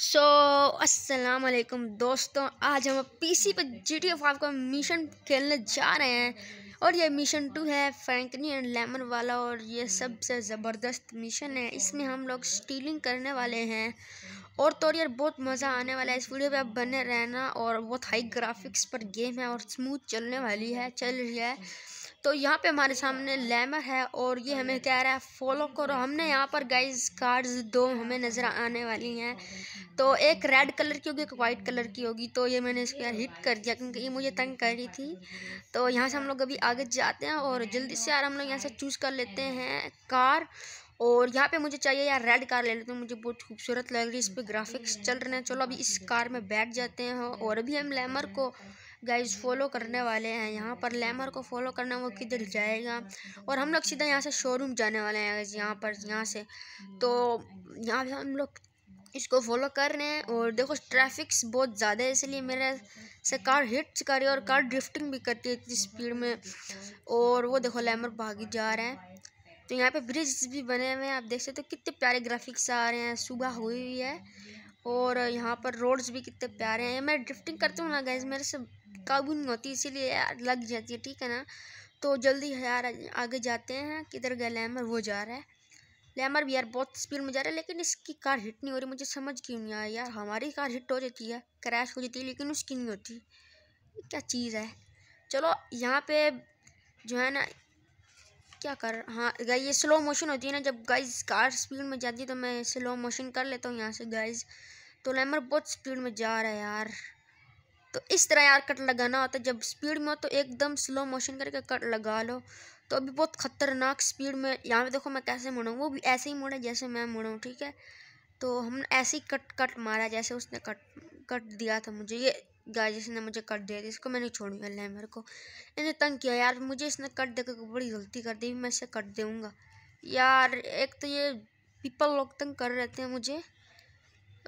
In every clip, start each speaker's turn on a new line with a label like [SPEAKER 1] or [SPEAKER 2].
[SPEAKER 1] सो so, अस्सलाम वालेकुम दोस्तों आज हम पीसी पर जी टी फाइव का मिशन खेलने जा रहे हैं और ये मिशन टू है फ्रैंकनी एंड लेमन वाला और ये सबसे ज़बरदस्त मिशन है इसमें हम लोग स्टीलिंग करने वाले हैं और तो यार बहुत मज़ा आने वाला है इस वीडियो पे आप बने रहना और बहुत हाई ग्राफिक्स पर गेम है और स्मूथ चलने वाली है चल रही है तो यहाँ पे हमारे सामने लैमर है और ये हमें कह रहा है फॉलो करो हमने यहाँ पर गाइस कार्ड्स दो हमें नज़र आने वाली हैं तो एक रेड कलर की होगी एक वाइट कलर की होगी तो ये मैंने इसको यार हिट कर दिया क्योंकि ये मुझे तंग कर रही थी तो यहाँ से हम लोग अभी आगे जाते हैं और जल्दी से यार हम लोग यहाँ से चूज़ कर लेते हैं कार और यहाँ पे मुझे चाहिए यार रेड कार ले लेते हैं मुझे बहुत खूबसूरत लग रही है इस पर ग्राफिक्स चल रहे हैं चलो अभी इस कार में बैठ जाते हैं और अभी हम लैमर को गाइज फॉलो करने वाले हैं यहाँ पर लेमर को फॉलो करना वो किधर जाएगा और हम लोग सीधा यहाँ से शोरूम जाने वाले हैं यहाँ पर यहाँ से तो यहाँ पर हम लोग इसको फॉलो कर रहे हैं और देखो ट्रैफिक्स बहुत ज़्यादा है इसलिए मेरे से कार हिट कर रही है और कार ड्रिफ्टिंग भी करती है इतनी स्पीड में और वो देखो लेमर भागी जा रहे हैं तो यहाँ पे ब्रिज भी बने हुए हैं आप देख सकते हो तो कितने प्यारे ग्राफिक्स आ रहे हैं सुबह हुई हुई है और यहाँ पर रोड्स भी कितने प्यारे हैं मैं ड्रिफ्टिंग करती हूँ ना गैस मेरे से काबू नहीं होती इसीलिए लग जाती है ठीक है ना तो जल्दी यार आगे जाते हैं किधर गया लैमर वो जा रहा है लैमर भी यार बहुत स्पीड में जा रहा है लेकिन इसकी कार हिट नहीं हो रही मुझे समझ क्यों नहीं आया यार हमारी कार हिट हो जाती है क्रैश हो जाती है लेकिन उसकी नहीं होती क्या चीज़ है चलो यहाँ पे जो है ना क्या कर हाँ गाइज ये स्लो मोशन होती है ना जब गाइज कार स्पीड में जाती है तो मैं स्लो मोशन कर लेता हूँ यहाँ से गाइज तो लैमर बहुत स्पीड में जा रहा है यार तो इस तरह यार कट लगाना होता है जब स्पीड में हो तो एकदम स्लो मोशन करके कट लगा लो तो अभी बहुत ख़तरनाक स्पीड में यहाँ पे देखो मैं कैसे मुड़ाऊँ वो भी ऐसे ही मुड़े जैसे मैं मुड़ाऊँ ठीक है तो हमने ऐसे ही कट कट मारा जैसे उसने कट कट दिया था मुझे ये गाय जिसने मुझे कट दिया था इसको मैंने छोड़ दिया लैमर को इन्हें तंग किया यार मुझे इसने कट देकर बड़ी गलती कर दी मैं इसे कट दूँगा यार एक तो ये पीपल लोग तंग कर रहे थे मुझे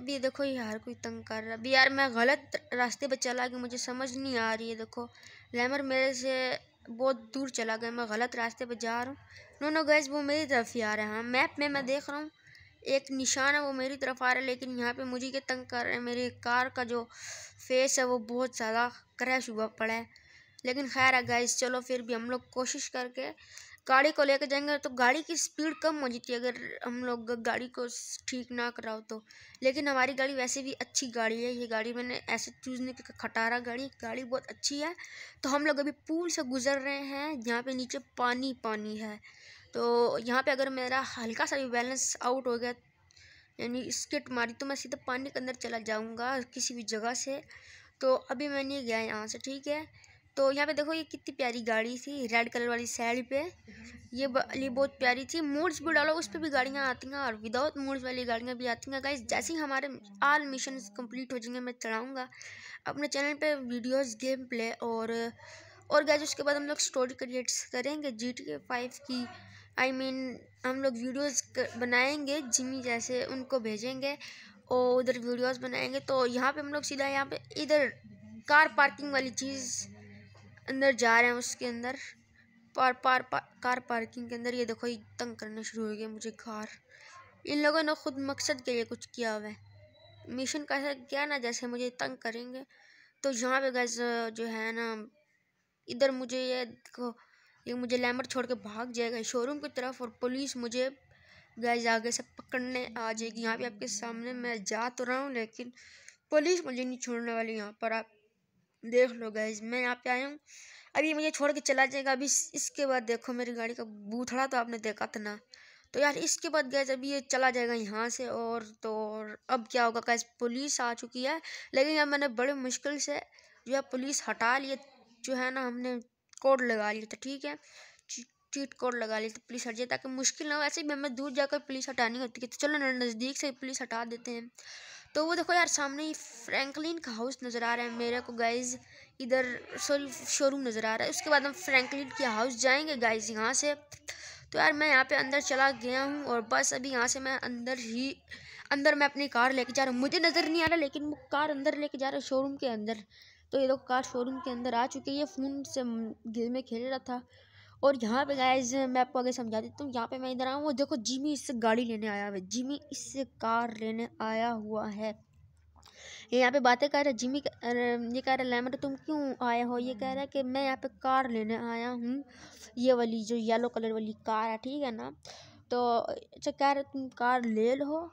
[SPEAKER 1] अभी ये देखो यार कोई तंग कर रहा है अभी यार मैं गलत रास्ते पर चला गया मुझे समझ नहीं आ रही है देखो लैमर मेरे से बहुत दूर चला गया मैं गलत रास्ते पर जा रहा हूँ नो नो गैस वो मेरी तरफ ही आ रहा है हाँ मैप में मैं देख रहा हूँ एक निशान है वो मेरी तरफ आ रहा है लेकिन यहाँ पे मुझे क्या तंग कर रहे हैं मेरी कार का जो फेस है वो बहुत ज़्यादा क्रैश हुआ पड़ा है लेकिन खैर है गैस चलो फिर भी हम लोग कोशिश करके गाड़ी को लेकर जाएंगे तो गाड़ी की स्पीड कम हो जाती है अगर हम लोग गाड़ी को ठीक ना कराओ तो लेकिन हमारी गाड़ी वैसे भी अच्छी गाड़ी है ये गाड़ी मैंने ऐसे चूज़ नहीं किया खटारा गाड़ी गाड़ी बहुत अच्छी है तो हम लोग अभी पूल से गुजर रहे हैं यहाँ पे नीचे पानी पानी है तो यहाँ पे अगर मेरा हल्का सा भी बैलेंस आउट हो गया यानी स्किट मारी तो मैं सीधा पानी के अंदर चला जाऊँगा किसी भी जगह से तो अभी मैं नहीं गया यहाँ से ठीक है तो यहाँ पे देखो ये कितनी प्यारी गाड़ी थी रेड कलर वाली साइड पे ये वाली बहुत प्यारी थी मूड्स भी डालो उस पर भी गाड़ियाँ आती हैं और विदाउट मूड्स वाली गाड़ियाँ भी आती हैं गाइज जैसे ही हमारे आल मिशन कंप्लीट हो जाएंगे मैं चढ़ाऊँगा अपने चैनल पे वीडियोस गेम प्ले और और गैज उसके बाद हम लोग स्टोरी क्रिएट्स करेंगे जी टी फाइव की आई I मीन mean, हम लोग वीडियोस बनाएंगे जिमी जैसे उनको भेजेंगे और उधर वीडियोस बनाएंगे तो यहाँ पे हम लोग सीधा यहाँ पे इधर कार पार्किंग वाली चीज़ अंदर जा रहे हैं उसके अंदर पार पार, पार कार पार्किंग के अंदर ये देखो ये तंग करना शुरू हो गया मुझे कार इन लोगों ने खुद मकसद के लिए कुछ किया हुआ है मिशन का ऐसा क्या ना जैसे मुझे तंग करेंगे तो यहाँ पे गैस जो है ना इधर मुझे ये देखो ये मुझे लैमर छोड़ के भाग जाएगा शोरूम की तरफ और पुलिस मुझे गैस आगे से पकड़ने आ जाएगी यहाँ पे आपके सामने मैं जा तो रहा हूँ लेकिन पुलिस मुझे नहीं छोड़ने वाली यहाँ पर आप देख लो गैज मैं यहाँ पे आया हूँ अभी मुझे छोड़ के चला जाएगा अभी इसके बाद देखो मेरी गाड़ी का बूथड़ा तो आपने देखा था ना तो यार इसके बाद गैस अभी ये चला जाएगा यहाँ से और तो और अब क्या होगा गैस पुलिस आ चुकी है लेकिन यार मैंने बड़े मुश्किल से जो है पुलिस हटा लिए जो है ना हमने कोड लगा लिया था ठीक है चीट कोड लगा लिया तो पुलिस हट जाए ताकि मुश्किल ना हो ऐसे ही मैं दूर जाकर पुलिस हटानी होती है तो चलो नज़दीक से पुलिस हटा देते हैं तो वो देखो यार सामने ही फ्रैंकलिन का हाउस नज़र आ रहा है मेरे को गाइज इधर सॉरी शोरूम नज़र आ रहा है उसके बाद हम फ्रैंकलिन के हाउस जाएंगे गाइज यहाँ से तो यार मैं यहाँ पे अंदर चला गया हूँ और बस अभी यहाँ से मैं अंदर ही अंदर मैं अपनी कार लेके जा रहा हूँ मुझे नज़र नहीं आ रहा लेकिन वो कार अंदर लेके जा रहा है शोरूम के अंदर तो ये लोग कार शोरूम के अंदर आ चुके ये फ़ोन से गेम में खेल रहा था और यहाँ पे गाइज मैं आपको आगे समझा देता हूँ यहाँ पे मैं इधर आया हूँ देखो जिमी इससे गाड़ी लेने आया हुआ है जिमी इससे कार लेने आया हुआ है ये यहाँ पे बातें कर रहा है जिमी ये कह रहा है लैमर तुम क्यों आया हो ये कह रहा है कि मैं यहाँ पे कार लेने आया हूँ ये वाली जो येलो कलर वाली कार है ठीक है ना तो अच्छा कह रहे तुम कार ले लो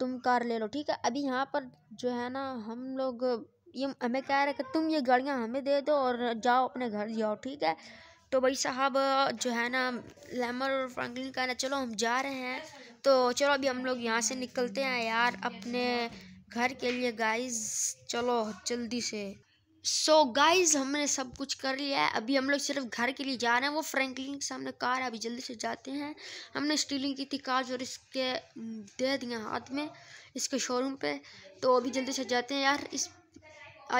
[SPEAKER 1] तुम कार ले लो ठीक है अभी यहाँ पर जो है ना हम लोग ये हमें कह रहे कि तुम ये गाड़ियाँ हमें दे दो और जाओ अपने घर जाओ ठीक है तो भाई साहब जो है ना लेमर और फ्रैंकलिन का ना चलो हम जा रहे हैं तो चलो अभी हम लोग यहाँ से निकलते हैं यार अपने घर के लिए गाइस चलो जल्दी से सो so गाइस हमने सब कुछ कर लिया है अभी हम लोग सिर्फ घर के लिए जा रहे हैं वो फ्रैंकलिन के सामने कार है अभी जल्दी से जाते हैं हमने स्टीलिंग की थी कार और इसके दे दिया हाथ में इसके शोरूम पे तो अभी जल्दी से जाते हैं यार इस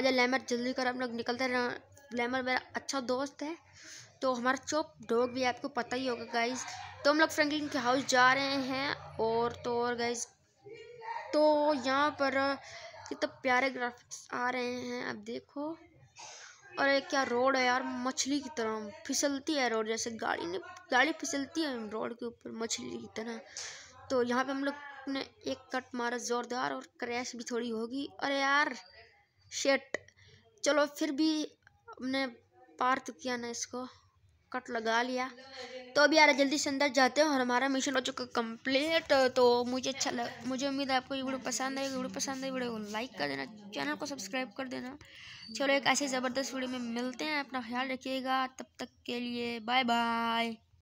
[SPEAKER 1] आजा लेमर जल्दी कर हम लोग निकलते हैं लेमर मेरा अच्छा दोस्त है तो हमारा चॉप डॉग भी आपको पता ही होगा गाइज तो हम लोग फ्रैंकलिन के हाउस जा रहे हैं और तो और गाइज तो यहाँ पर कितने प्यारे ग्राफिक्स आ रहे हैं आप देखो और एक क्या रोड है यार मछली की तरह फिसलती है रोड जैसे गाड़ी ने गाड़ी फिसलती है रोड के ऊपर मछली की तरह तो यहाँ पे हम लोग ने एक कट मारा ज़ोरदार और क्रैश भी थोड़ी होगी अरे यार शेट चलो फिर भी हमने पार तो किया ना इसको कट लगा लिया तो अभी यार जल्दी से अंदर जाते हैं और हमारा मिशन हो चुका कंप्लीट तो मुझे अच्छा लग मुझे उम्मीद है आपको ये वीडियो पसंद आएगी वीडियो पसंद आई वीडियो को लाइक कर देना चैनल को सब्सक्राइब कर देना चलो एक ऐसे ज़बरदस्त वीडियो में मिलते हैं अपना ख्याल रखिएगा तब तक के लिए बाय बाय